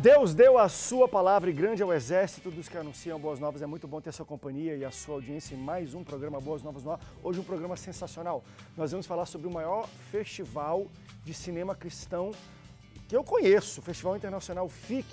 Deus deu a sua palavra e grande ao é exército dos que anunciam boas novas. É muito bom ter a sua companhia e a sua audiência em mais um programa Boas Novas no Ar. Hoje um programa sensacional. Nós vamos falar sobre o maior festival de cinema cristão que eu conheço, o Festival Internacional FIC,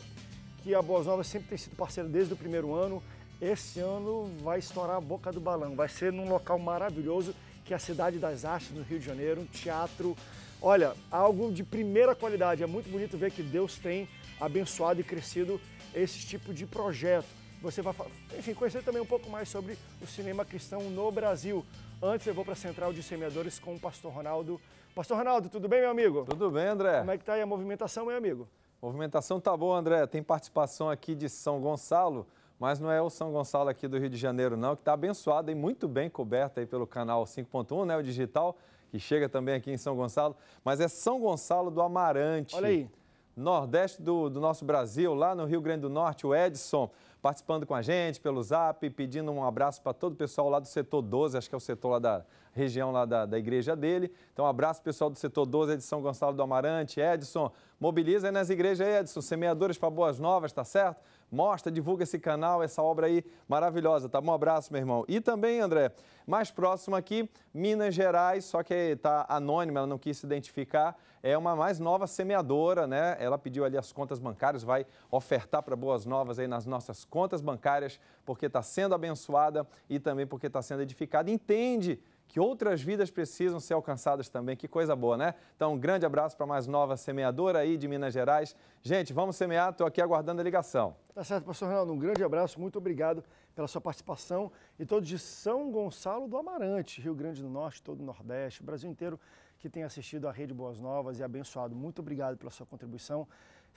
que a Boas Novas sempre tem sido parceiro desde o primeiro ano. Esse ano vai estourar a boca do balão. Vai ser num local maravilhoso que é a Cidade das Artes, no Rio de Janeiro, um teatro. Olha, algo de primeira qualidade. É muito bonito ver que Deus tem abençoado e crescido esse tipo de projeto. Você vai, enfim, conhecer também um pouco mais sobre o cinema cristão no Brasil. Antes eu vou para a Central de Semeadores com o Pastor Ronaldo. Pastor Ronaldo, tudo bem, meu amigo? Tudo bem, André. Como é que tá aí a movimentação, meu amigo? Movimentação tá boa, André. Tem participação aqui de São Gonçalo, mas não é o São Gonçalo aqui do Rio de Janeiro, não, que está abençoado e muito bem coberto aí pelo canal 5.1, né, o digital, que chega também aqui em São Gonçalo. Mas é São Gonçalo do Amarante. Olha aí nordeste do, do nosso Brasil, lá no Rio Grande do Norte, o Edson participando com a gente pelo zap, pedindo um abraço para todo o pessoal lá do setor 12, acho que é o setor lá da região lá da, da igreja dele. Então, um abraço pessoal do setor 12 de São Gonçalo do Amarante, Edson. Mobiliza aí nas igrejas, Edson, semeadores para boas novas, tá certo? Mostra, divulga esse canal, essa obra aí maravilhosa, tá bom? Um abraço, meu irmão. E também, André, mais próximo aqui, Minas Gerais, só que está anônima, ela não quis se identificar, é uma mais nova semeadora, né? Ela pediu ali as contas bancárias, vai ofertar para boas novas aí nas nossas contas bancárias, porque está sendo abençoada e também porque está sendo edificada. Entende que outras vidas precisam ser alcançadas também. Que coisa boa, né? Então, um grande abraço para mais nova semeadora aí de Minas Gerais. Gente, vamos semear, estou aqui aguardando a ligação. Tá certo, pastor Reinaldo, um grande abraço, muito obrigado pela sua participação. E todos de São Gonçalo do Amarante, Rio Grande do Norte, todo o Nordeste, o Brasil inteiro que tem assistido à Rede Boas Novas e abençoado. Muito obrigado pela sua contribuição.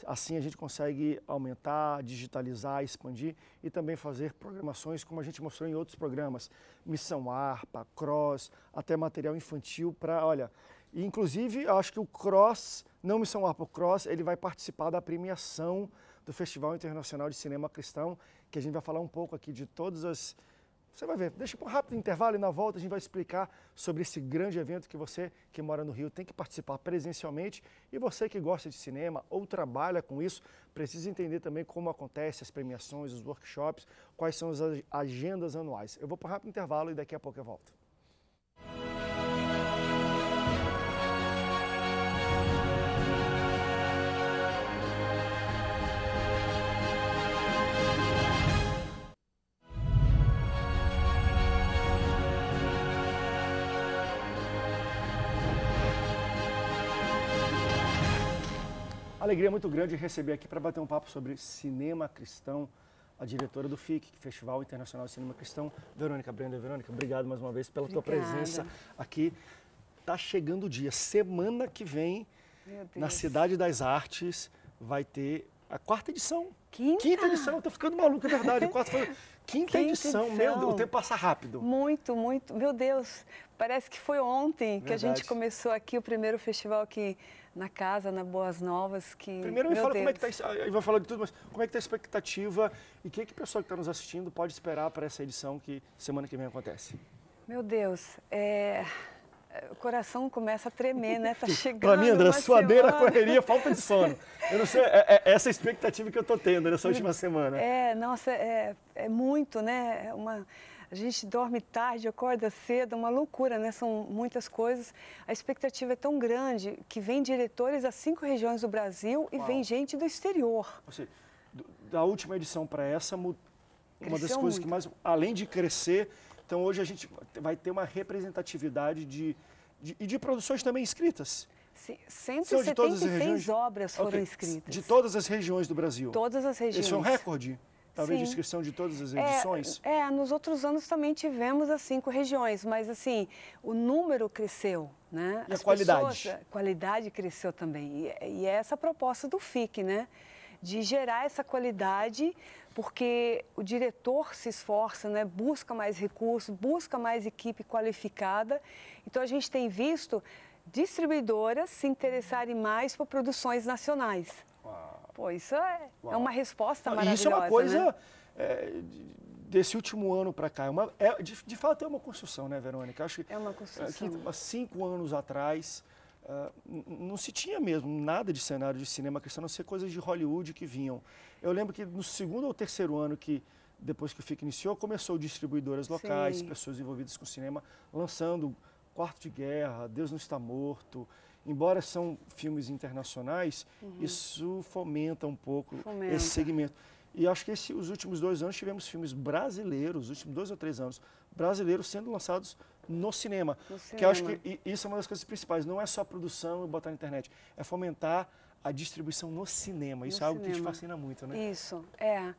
Assim a gente consegue aumentar, digitalizar, expandir e também fazer programações como a gente mostrou em outros programas, Missão ARPA, Cross, até material infantil para, olha, e inclusive acho que o Cross, não Missão ARPA, o Cross, ele vai participar da premiação do Festival Internacional de Cinema Cristão, que a gente vai falar um pouco aqui de todas as você vai ver. Deixa um rápido intervalo e na volta a gente vai explicar sobre esse grande evento que você que mora no Rio tem que participar presencialmente e você que gosta de cinema ou trabalha com isso precisa entender também como acontece as premiações, os workshops, quais são as agendas anuais. Eu vou para um rápido intervalo e daqui a pouco eu volto. alegria muito grande receber aqui para bater um papo sobre cinema cristão a diretora do FIC, Festival Internacional de Cinema Cristão, Verônica Brenda. Verônica, obrigado mais uma vez pela Obrigada. tua presença aqui. Tá chegando o dia, semana que vem, na Cidade das Artes, vai ter a quarta edição. Quinta? Quinta edição, eu tô ficando maluco, é verdade. Quarta, quinta, quinta edição, edição. meu Deus, o tempo passa rápido. Muito, muito, meu Deus. Parece que foi ontem Verdade. que a gente começou aqui o primeiro festival aqui na casa, na Boas Novas. Que, Primeiro me fala Deus. como é que está, aí vai falar de tudo, mas como é que está a expectativa e o que, é que o pessoal que está nos assistindo pode esperar para essa edição que semana que vem acontece? Meu Deus, é... o coração começa a tremer, né? Tá chegando. para mim, André, suadeira, correria, falta de sono. Eu não sei, é, é, é essa expectativa que eu estou tendo nessa última semana. É, nossa, é, é muito, né? É uma a gente dorme tarde, acorda cedo, é uma loucura, né? São muitas coisas. A expectativa é tão grande que vem diretores das cinco regiões do Brasil e Uau. vem gente do exterior. Ou seja, da última edição para essa, uma Cresceu das coisas muito. que mais, além de crescer, então hoje a gente vai ter uma representatividade de, de e de produções também escritas. 176 obras foram okay. escritas. De todas as regiões do Brasil. Todas as regiões. Isso é um recorde? Talvez Sim. descrição de todas as é, edições? É, é, nos outros anos também tivemos as assim, cinco regiões, mas assim, o número cresceu, né? E as a qualidade? Pessoas, a qualidade cresceu também. E, e é essa a proposta do FIC, né? De gerar essa qualidade, porque o diretor se esforça, né? busca mais recursos, busca mais equipe qualificada. Então a gente tem visto distribuidoras se interessarem mais por produções nacionais. Uau. Pô, isso é, é uma resposta maravilhosa. Isso é uma né? coisa né? é, desse último ano para cá. É uma, é, de, de, fato, é uma construção, né, Verônica? Acho que, é uma construção. há é, cinco anos atrás, Uh, não se tinha mesmo nada de cenário de cinema cristão, a não ser coisas de Hollywood que vinham. Eu lembro que no segundo ou terceiro ano que depois que o FIC iniciou, começou distribuidoras locais, Sim. pessoas envolvidas com cinema, lançando Quarto de Guerra, Deus Não Está Morto, embora são filmes internacionais, uhum. isso fomenta um pouco fomenta. esse segmento. E acho que esse, os últimos dois anos tivemos filmes brasileiros, os últimos dois ou três anos, brasileiros sendo lançados no cinema. No cinema. Que eu acho que isso é uma das coisas principais. Não é só produção e botar na internet, é fomentar a distribuição no cinema. Isso no é algo cinema. que te fascina muito, né? Isso, é.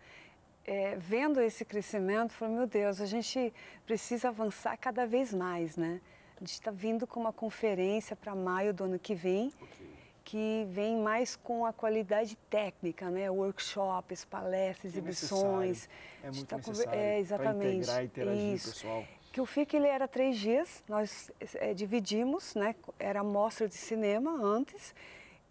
é vendo esse crescimento, falei, meu Deus, a gente precisa avançar cada vez mais, né? A gente está vindo com uma conferência para maio do ano que vem, okay. que vem mais com a qualidade técnica, né? Workshops, palestras, é exibições. É muito tá necessário é, com... é, exatamente. para integrar, interagir Isso. pessoal. Que o FIC ele era três dias, nós é, dividimos, né? Era mostra de cinema antes,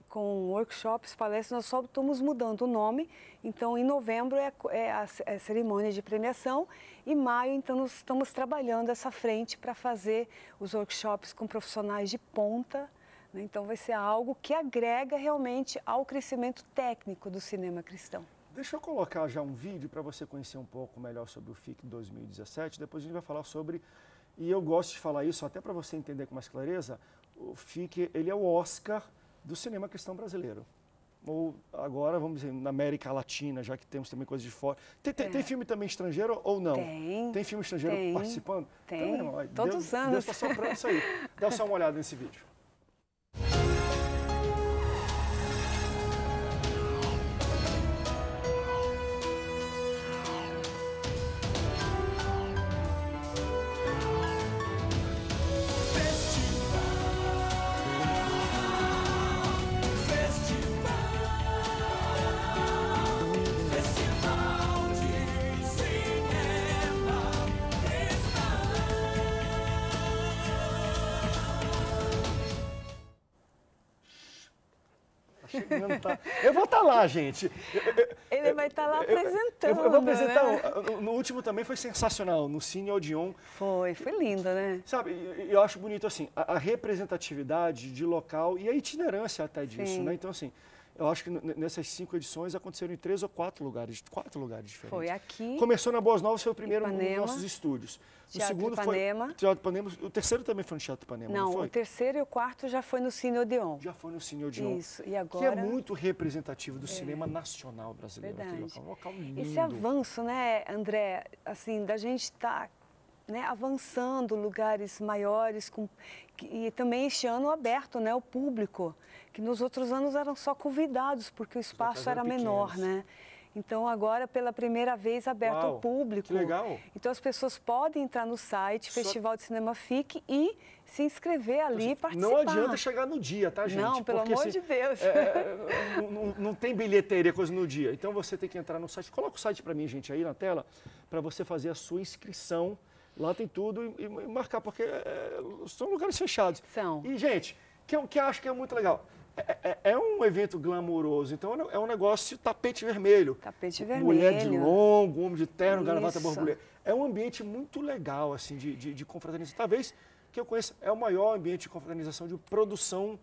com workshops, palestras, nós só estamos mudando o nome. Então, em novembro é, é a, é a cerimônia de premiação e maio, então, nós estamos trabalhando essa frente para fazer os workshops com profissionais de ponta. Né? Então, vai ser algo que agrega realmente ao crescimento técnico do cinema cristão. Deixa eu colocar já um vídeo para você conhecer um pouco melhor sobre o FIC 2017. Depois a gente vai falar sobre, e eu gosto de falar isso até para você entender com mais clareza, o FIC ele é o Oscar do cinema cristão brasileiro. Ou agora, vamos dizer, na América Latina, já que temos também coisas de fora. Tem, tem, é. tem filme também estrangeiro ou não? Tem. Tem filme estrangeiro tem. participando? Então, tem. Também, Todos os anos. Deus está soprando isso aí. Dá só uma olhada nesse vídeo. Tá chegando, tá. Eu vou estar tá lá, gente. Ele vai estar tá lá apresentando. Eu, eu vou né? apresentar. Né? No último também foi sensacional, no Cine Odeon. Foi, foi lindo, né? Sabe, eu acho bonito assim, a, representatividade de local e a itinerância até disso, Sim. né? Então, assim eu acho que nessas cinco edições aconteceram em três ou quatro lugares, quatro lugares diferentes. Foi aqui. Começou na Boas Novas, foi o primeiro Ipanema, nos nossos estúdios. O segundo Ipanema. foi Teatro Ipanema. O terceiro também foi no Teatro Ipanema, não, não o terceiro e o quarto já foi no Cine Odeon. Já foi no Cine Odeon. Isso, e agora... Que é muito representativo do é. cinema nacional brasileiro. Verdade. Local. Um local lindo. Esse avanço, né, André, assim, da gente estar tá né, avançando lugares maiores com, e também este ano aberto né, o público, que nos outros anos eram só convidados, porque o espaço era menor. Né? Então, agora, pela primeira vez, aberto Uau, ao público. Que legal. Então, as pessoas podem entrar no site Só... Festival de Cinema FIC e se inscrever ali e participar. Não adianta chegar no dia, tá, gente? Não, pelo Porque, amor assim, de Deus. É, é, é, não, não, não, tem bilheteria, coisa no dia. Então, você tem que entrar no site. Coloca o site para mim, gente, aí na tela, para você fazer a sua inscrição Lá tem tudo e, e marcar, porque é, são lugares fechados. São. E, gente, que que eu acho que é muito legal. É, é, é, um evento glamouroso, então é um é negócio tapete vermelho. Tapete vermelho. Mulher de longo, homem de terno, gravata borboleta. É um ambiente muito legal, assim, de, de, de confraternização. Talvez que eu conheço, é o maior ambiente de confraternização, de produção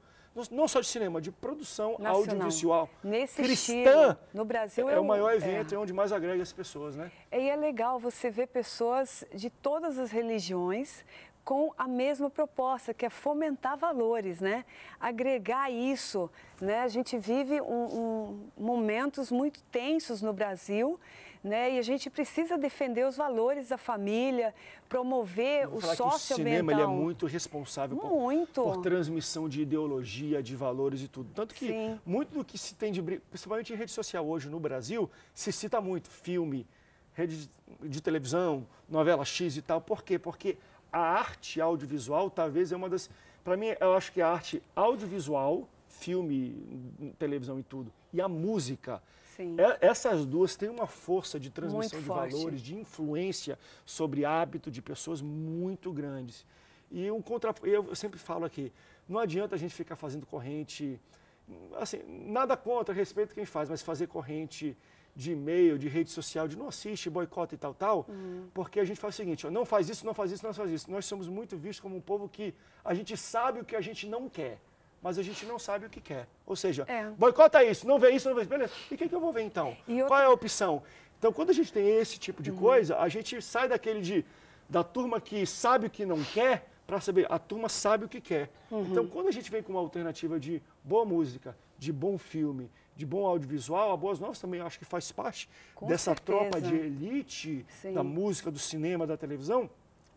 não só de cinema, de produção Nacional. audiovisual. Nesse Cristã estilo, no Brasil é, é o maior é. evento, é. é onde mais agrega as pessoas, né? E é legal você ver pessoas de todas as religiões com a mesma proposta, que é fomentar valores, né? Agregar isso, né? A gente vive um, um, momentos muito tensos no Brasil né? E a gente precisa defender os valores da família, promover o sócio O cinema ele é muito responsável muito. Por, por, transmissão de ideologia, de valores e tudo. Tanto que Sim. muito do que se tem de principalmente em rede social hoje no Brasil, se cita muito filme, rede de televisão, novela X e tal. Por quê? Porque a arte audiovisual talvez é uma das para mim, eu acho que a arte audiovisual filme, televisão e tudo, e a música. Sim. É, essas duas têm uma força de transmissão muito de forte. valores, de influência sobre hábito de pessoas muito grandes. E um contra... eu sempre falo aqui, não adianta a gente ficar fazendo corrente, assim, nada contra, respeito quem faz, mas fazer corrente de e-mail, de rede social, de não assiste, boicota e tal, tal, uhum. porque a gente faz o seguinte, ó, não faz isso, não faz isso, não faz isso. Nós somos muito vistos como um povo que a gente sabe o que a gente não quer mas a gente não sabe o que quer. Ou seja, é. boicota isso, não vê isso, não vê isso. Beleza, e o que, que eu vou ver então? Qual é a opção? Então, quando a gente tem esse tipo de uhum. coisa, a gente sai daquele de da turma que sabe o que não quer para saber, a turma sabe o que quer. Uhum. Então, quando a gente vem com uma alternativa de boa música, de bom filme, de bom audiovisual, a Boas Novas também acho que faz parte com dessa certeza. tropa de elite Sim. da música, do cinema, da televisão.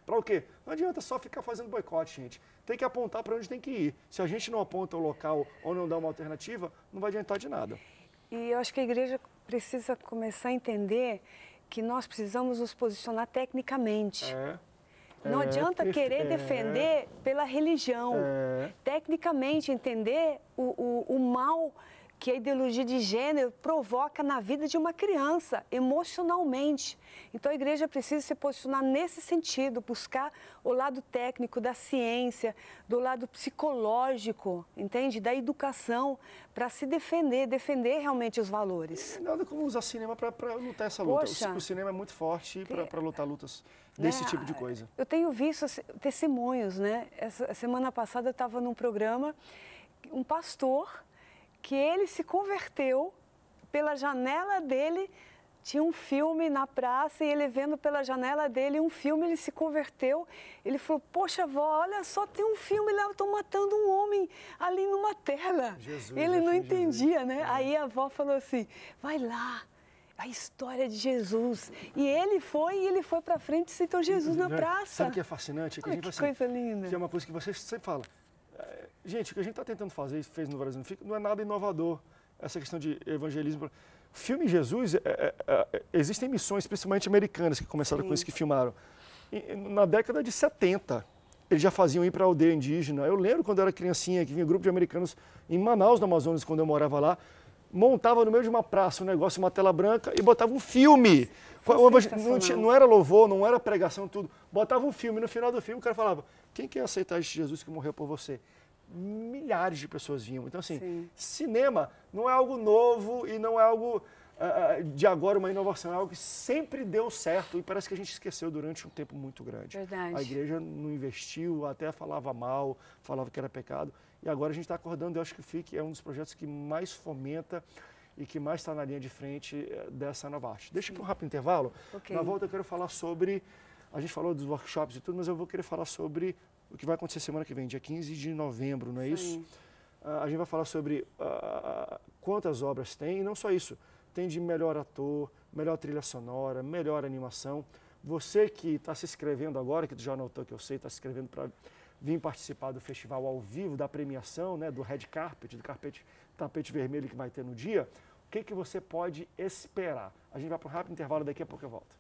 Para o quê? Não adianta só ficar fazendo boicote, gente. Tem que apontar para onde tem que ir. Se a gente não aponta o local ou não dá uma alternativa, não vai adiantar de nada. E eu acho que a igreja precisa começar a entender que nós precisamos nos posicionar tecnicamente. É. Não é, adianta querer é. defender pela religião. É, Tecnicamente, entender o, o, o mal que a ideologia de gênero provoca na vida de uma criança, emocionalmente. Então a igreja precisa se posicionar nesse sentido, buscar o lado técnico da ciência, do lado psicológico, entende? Da educação, para se defender, defender realmente os valores. É, nada como usar cinema para lutar essa luta. Poxa, o cinema é muito forte para lutar lutas é, desse né, tipo de coisa. Eu tenho visto testemunhos, né? Essa semana passada eu estava num programa, um pastor que ele se converteu pela janela dele tinha um filme na praça e ele vendo pela janela dele um filme, ele se converteu. Ele falou: Poxa, vó, olha só, tem um filme lá, estão matando um homem ali numa tela. Jesus, ele não entendia, Jesus. né? É. Aí a avó falou assim: Vai lá. A história de Jesus. E ele foi, e ele foi para frente e citou Jesus uhum. na praça. Sabe o que é fascinante? É que, a gente, que assim, coisa linda. Que é uma coisa que você sempre fala gente, o que a gente está tentando fazer, fez no Brasil Fica, não é nada inovador. Essa questão de evangelismo. O filme Jesus, é, é, é, existem missões, principalmente americanas, que começaram Sim. com isso, que filmaram. E, na década de 70, eles já faziam ir para a aldeia indígena. Eu lembro quando eu era criancinha, que vinha um grupo de americanos em Manaus, no Amazonas, quando eu morava lá, montava no meio de uma praça um negócio, uma tela branca, e botava um filme. É não, tinha, não, era louvor, não era pregação, tudo. Botava um filme. No final do filme, o cara falava: Quem quer aceitar este Jesus que morreu por você? milhares de pessoas vinham. Então, assim, Sim. cinema não é algo novo e não é algo uh, de agora uma inovação, é algo que sempre deu certo e parece que a gente esqueceu durante um tempo muito grande. Verdade. A igreja não investiu, até falava mal, falava que era pecado. E agora a gente está acordando, eu acho que o FIC é um dos projetos que mais fomenta e que mais está na linha de frente eh, dessa nova arte. Deixa para um rápido intervalo. Okay. Na volta eu quero falar sobre. A gente falou dos workshops e tudo, mas eu vou querer falar sobre o que vai acontecer semana que vem, dia 15 de novembro, não é Sim. isso? Ah, a gente vai falar sobre ah, quantas obras tem, e não só isso, tem de melhor ator, melhor trilha sonora, melhor animação. Você que está se inscrevendo agora, que já notou que eu sei, está se inscrevendo para vir participar do festival ao vivo, da premiação, né, do red carpet, do carpete, tapete vermelho que vai ter no dia, o que, que você pode esperar? A gente vai para um rápido intervalo, daqui a pouco eu volto.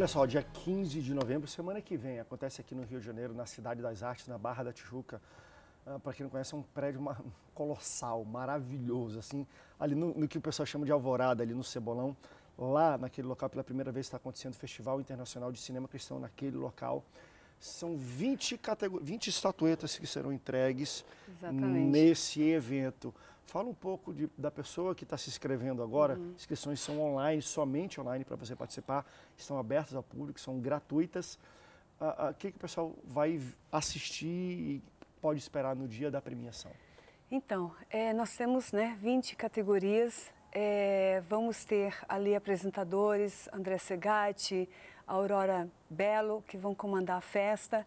Olha só, dia 15 de novembro, semana que vem, acontece aqui no Rio de Janeiro, na Cidade das Artes, na Barra da Tijuca. Ah, para quem não conhece, é um prédio colossal, maravilhoso, assim, ali no, no que o pessoal chama de Alvorada, ali no Cebolão. Lá, naquele local, pela primeira vez está acontecendo o Festival Internacional de Cinema Cristão, naquele local. São 20, 20 estatuetas que serão entregues Exatamente. nesse evento. Fala um pouco de, da pessoa que está se inscrevendo agora. Uhum. Inscrições são online, somente online para você participar. Estão abertas ao público, são gratuitas. O que, que o pessoal vai assistir e pode esperar no dia da premiação? Então, é, nós temos né, 20 categorias. É, vamos ter ali apresentadores, André Segatti, Aurora Belo, que vão comandar a festa.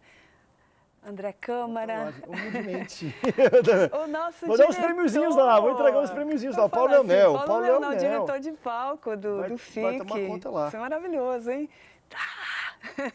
André Câmara. Humildemente. o nosso Vou diretor. dar os prêmiozinhos lá, vou entregar os prêmiozinhos lá. Paulo assim, Leonel. Paulo, Paulo Leonel, Leonel, diretor de palco do, vai, do FIC. Vai tomar conta lá. Isso é maravilhoso, hein? Tá.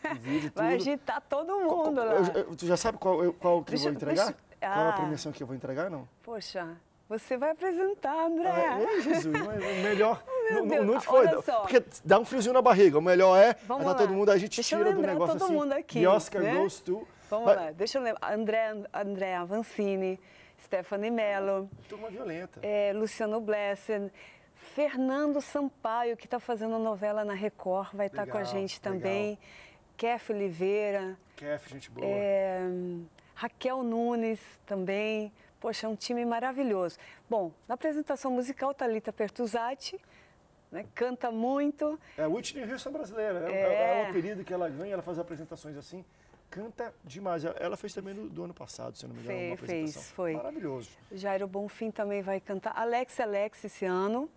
Vai agitar todo mundo qual, lá. Eu, eu, tu já sabe qual, eu, qual que deixa, eu vou entregar? Deixa, qual a ah. premiação que eu vou entregar, não? Poxa, você vai apresentar, André. Ah, é, é Jesus, o melhor. Oh, meu não, Deus, não ah, foi. Porque dá um friozinho na barriga. O melhor é. Vamos tá todo mundo, a gente deixa tira do negócio todo assim. Mundo aqui, The Oscar né? goes to. Vamos Mas... lá, deixa eu lembrar. André, André Avancini, Stephanie Mello. Turma Violenta. É, Luciano Blessen. Fernando Sampaio, que está fazendo novela na Record, vai estar tá com a gente também. Legal. Kef Oliveira. Kef, gente boa. É, Raquel Nunes também. Poxa, é um time maravilhoso. Bom, na apresentação musical, Thalita Pertuzati, né, canta muito. É a última em Rio Brasileira, é, é, é... é o apelido que ela ganha, ela faz apresentações assim canta demais. Ela fez também do, do ano passado, se não me engano, fez, uma apresentação. Fez, foi. Maravilhoso. Jairo Bonfim também vai cantar. Alex Alex esse ano.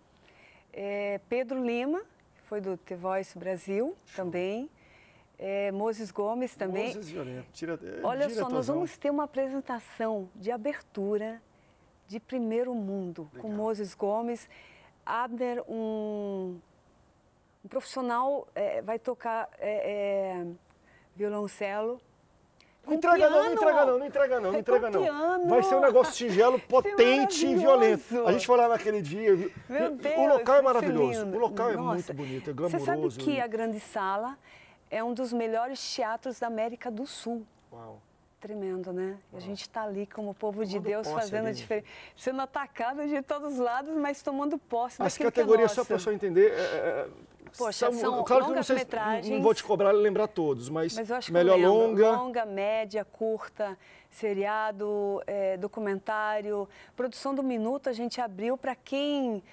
É, Pedro Lima, foi do The Voice Brasil Show. também. É, Moses Gomes também. Moses Violento. Tira, é, Olha só, nós vamos ter uma apresentação de abertura de Primeiro Mundo com Moses Gomes. Abner, um, um profissional, é, vai tocar é, é violoncelo. Não entrega não, não entrega não, não entrega não, não entrega não. Piano. Vai ser um negócio tigelo potente e violento. A gente foi lá naquele dia. Meu Deus, o local é, é maravilhoso. O local é muito bonito, é glamouroso. Você sabe que né? a Grande Sala é um dos melhores teatros da América do Sul. Uau. Tremendo, né? Uau. A gente está ali como povo de Tomando Deus, fazendo a diferença. Sendo atacado de todos os lados, mas tomando posse As é categorias, é só para a entender, é, é Poxa, são, são claro longas que não, metragens. não vou te cobrar lembrar todos, mas, mas eu acho melhor que eu longa. Longa, média, curta, seriado, é, documentário. Produção do Minuto a gente abriu para quem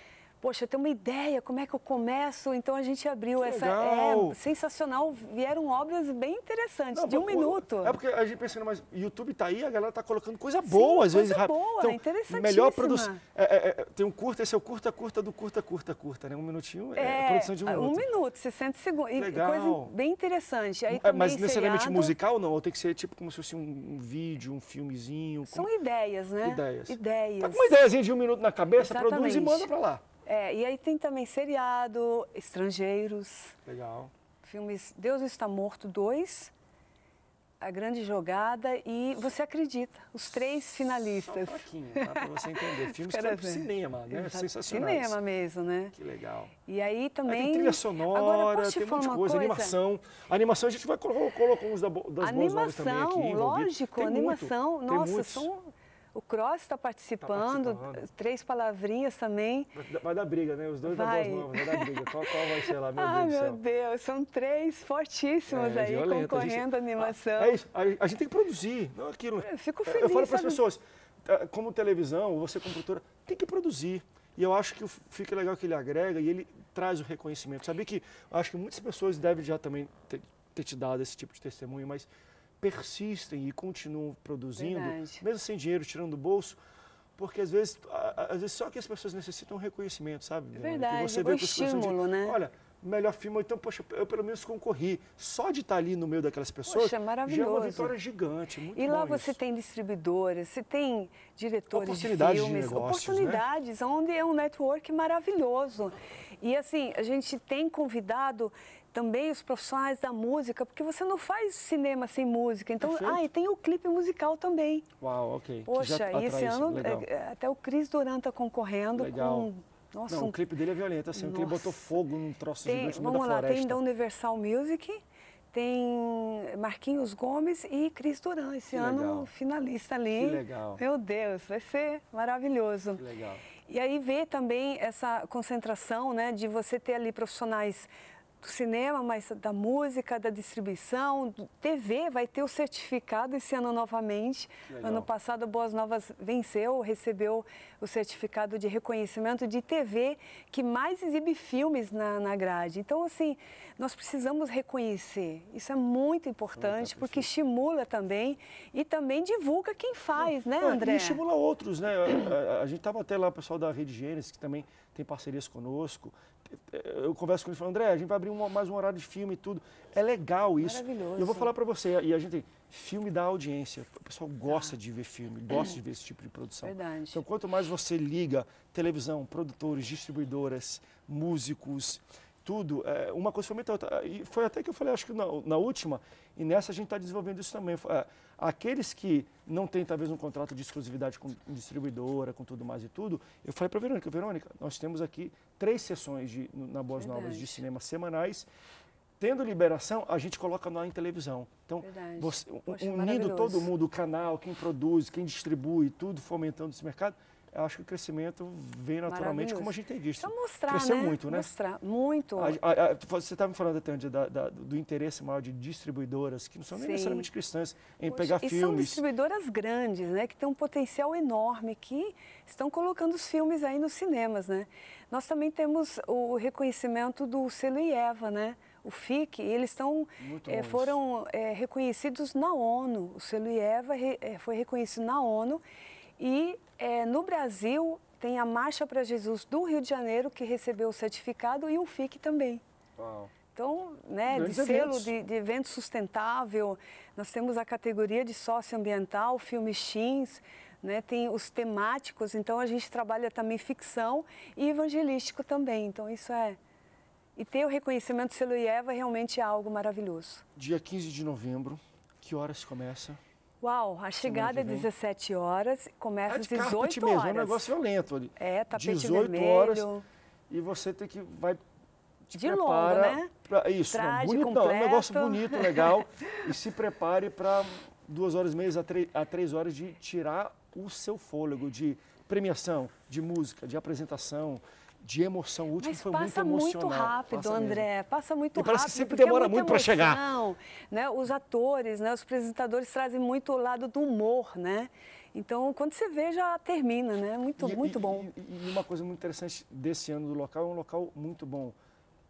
poxa, eu tenho uma ideia, como é que eu começo? Então a gente abriu que essa. Legal. É sensacional, vieram obras bem interessantes, Não, de um por, minuto. É porque a gente pensando, mas YouTube tá aí, a galera tá colocando coisa Sim, boa, às coisa vezes. Coisa boa, então, interessantíssima. Melhor produção. É, é, é, tem um curta, esse é o curta, curta do curta, curta, curta, né? Um minutinho é, é produção de um minuto. Ah, um minuto, 60 segundos. Legal. Coisa bem interessante. Aí, é, também, mas necessariamente seriado... musical, não? Ou tem que ser tipo como se fosse um, vídeo, um filmezinho? São ideias, né? Ideias. Ideias. Tá com uma ideiazinha de um minuto na cabeça, Exatamente. produz e manda pra lá. É, e aí tem também seriado, estrangeiros. Legal. Filmes Deus Está Morto 2, A Grande Jogada e Você Acredita, os três finalistas. Só um pouquinho, tá? Pra você entender. Filmes que é cinema, né? Sensacional. Cinema mesmo, né? Que legal. E aí também... Aí tem trilha sonora, Agora, tem um monte de coisa, coisa, animação. animação a gente vai colocar uns da, das animação, boas novas também aqui. Animação, lógico, animação. nossa, são o Cross está participando, tá participando, três palavrinhas também. Vai dar briga, né? Os dois da Boas Novas, vai dar briga. Qual, qual vai ser lá, meu ah, Deus meu Deus, são três fortíssimos é, aí, violenta. concorrendo à ah, animação. É isso, a, a, gente tem que produzir, não aquilo. Eu fico feliz. Eu falo para as pessoas, ah, como televisão, você como produtora, tem que produzir. E eu acho que fica legal que ele agrega e ele traz o reconhecimento. Sabia que acho que muitas pessoas devem já também ter, ter te dado esse tipo de testemunho, mas persistem e continuam produzindo, Verdade. mesmo sem dinheiro, tirando do bolso, porque às vezes, às vezes só que as pessoas necessitam um reconhecimento, sabe? Verdade, e você é vê um estímulo, de, né? Olha, melhor filme, então, poxa, eu pelo menos concorri. Só de estar tá ali no meio daquelas pessoas poxa, já é uma vitória gigante, é E lá você isso. tem distribuidores, você tem diretores de filmes, de negócios, né? oportunidades, né? onde é um network maravilhoso. E assim, a gente tem convidado também os profissionais da música, porque você não faz cinema sem música. Então, ah, e tem o clipe musical também. Uau, ok. Poxa, e esse ano legal. É, é, até o Cris Duran está concorrendo legal. com nossa, não, um... o clipe dele é violento, assim, Nossa. que ele botou fogo num troço tem, gigante no Vamos lá, floresta. tem então da Universal Music, tem Marquinhos Gomes e Cris Duran, esse que ano legal. finalista ali. Que legal. Meu Deus, vai ser maravilhoso. Que legal. E aí ver também essa concentração, né, de você ter ali profissionais do cinema, mas da música, da distribuição, do TV, vai ter o certificado esse ano novamente. Legal. Ano passado, Boas Novas venceu, recebeu o certificado de reconhecimento de TV que mais exibe filmes na, na grade. Então, assim, nós precisamos reconhecer. Isso é muito importante, porque estimula também e também divulga quem faz, Não, né, é, é, André? E estimula outros, né? A, a, a gente estava até lá, o pessoal da Rede Gênesis, que também tem parcerias conosco, eu converso com ele e falo, André, a gente vai abrir um, mais um horário de filme e tudo. É legal isso. Maravilhoso. Eu vou falar para você, e a gente filme da audiência. O pessoal gosta ah. de ver filme, gosta de ver esse tipo de produção. Verdade. Então, quanto mais você liga televisão, produtores, distribuidoras, músicos, tudo. É, uma coisa fundamental, e foi até que eu falei, acho que na, na última, e nessa a gente está desenvolvendo isso também. É, aqueles que não têm talvez um contrato de exclusividade com distribuidora, com tudo mais e tudo, eu falei para Verônica, Verônica, nós temos aqui três sessões de, na Boas Verdade. Novas de cinema semanais, tendo liberação, a gente coloca lá em televisão. Então, você, Poxa, é unindo todo mundo, o canal, quem produz, quem distribui, tudo, fomentando esse mercado, eu acho que o crescimento vem naturalmente como a gente tem visto. Então, mostrar, Cresceu né? muito, né? Mostrar, muito. A, a, a, você estava tá me falando até da, da, do interesse maior de distribuidoras, que não são nem necessariamente cristãs, em Poxa, pegar e filmes. são distribuidoras grandes, né? Que têm um potencial enorme, que estão colocando os filmes aí nos cinemas, né? Nós também temos o reconhecimento do selo Eva né? o FIC, eles estão, eh, foram eh, reconhecidos na ONU. O selo e re, eh, foi reconhecido na ONU e é, no Brasil tem a Marcha para Jesus do Rio de Janeiro, que recebeu o certificado, e o FIC também. Uau. Então, né, de eventos. selo de, de, evento sustentável, nós temos a categoria de socioambiental, filmes X, né, tem os temáticos, então a gente trabalha também ficção e evangelístico também. Então, isso é. E ter o reconhecimento selo IEVA é realmente é algo maravilhoso. Dia 15 de novembro, que horas começa? Uau, a chegada é 17 horas, começa é às é 18 horas. mesmo, é um negócio violento ali. É, tapete 18 vermelho. horas e você tem que vai te de prepara né? Pra, isso, é Traje bonitão, é um negócio bonito, legal e se prepare para duas horas e meia a, três, a três horas de tirar o seu fôlego de premiação, de música, de apresentação, de emoção. O último Mas foi muito emocional. Muito rápido, passa André. Passa muito e parece rápido. Parece que sempre é demora é muito para chegar. Né? Os atores, né? os apresentadores trazem muito o lado do humor, né? Então, quando você vê, já termina, né? Muito, e, muito e, bom. E, e uma coisa muito interessante desse ano do local, é um local muito bom.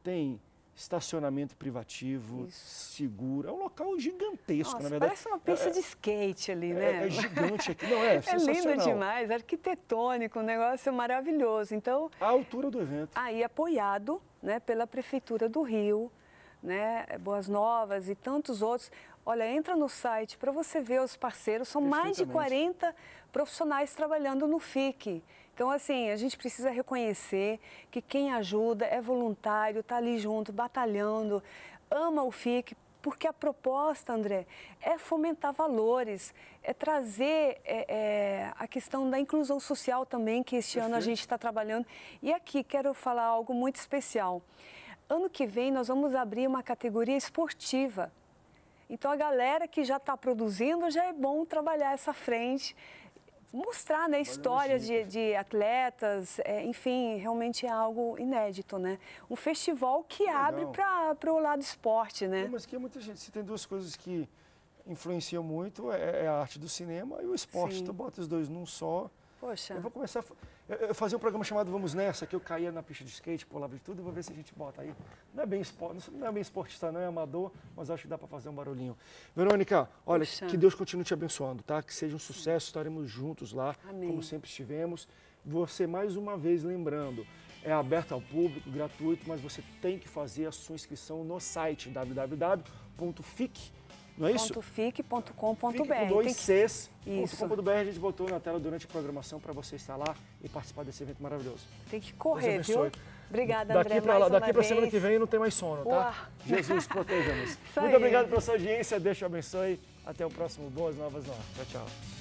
Tem estacionamento privativo, Isso. seguro. É um local gigantesco, Nossa, na verdade. Parece uma pista é, é, de skate ali, é, né? É, gigante aqui. Não, é, é lindo demais, arquitetônico, um negócio maravilhoso. Então. A altura do evento. Aí apoiado né, pela Prefeitura do Rio, né, Boas Novas e tantos outros. Olha, entra no site para você ver os parceiros, são mais de 40 profissionais trabalhando no FIC. Então, assim, a gente precisa reconhecer que quem ajuda é voluntário, está ali junto, batalhando, ama o FIC, porque a proposta, André, é fomentar valores, é trazer é, é, a questão da inclusão social também, que este ano a gente está trabalhando. E aqui quero falar algo muito especial. Ano que vem nós vamos abrir uma categoria esportiva. Então a galera que já está produzindo já é bom trabalhar essa frente mostrar né, histórias de, de, atletas, é, enfim, realmente é algo inédito, né? Um festival que Legal. abre para o lado esporte, né? mas que é muita gente, se tem duas coisas que influenciam muito, é, é a arte do cinema e o esporte. Sim. Tu bota os dois num só. Poxa. Eu vou começar... A... Eu fazia um programa chamado Vamos Nessa, que eu caía na pista de skate, pulava de tudo, vou ver se a gente bota aí. Não é bem, esporte, não é bem esportista, não é amador, mas acho que dá para fazer um barulhinho. Verônica, olha, Puxa. que Deus continue te abençoando, tá? Que seja um sucesso, estaremos juntos lá, Amém. como sempre estivemos. Você, mais uma vez, lembrando, é aberto ao público, gratuito, mas você tem que fazer a sua inscrição no site www.fic.com não é isso? .fic.com.br. dois Cs. .com.br a gente botou na tela durante a programação para você estar lá e participar desse evento maravilhoso. Tem que correr, viu? Obrigada, daqui André. Pra, mais daqui para semana que vem não tem mais sono, tá? Jesus, proteja-nos. Muito obrigado pela sua audiência. Deus te abençoe. Até o próximo Boas Novas lá Tchau, tchau.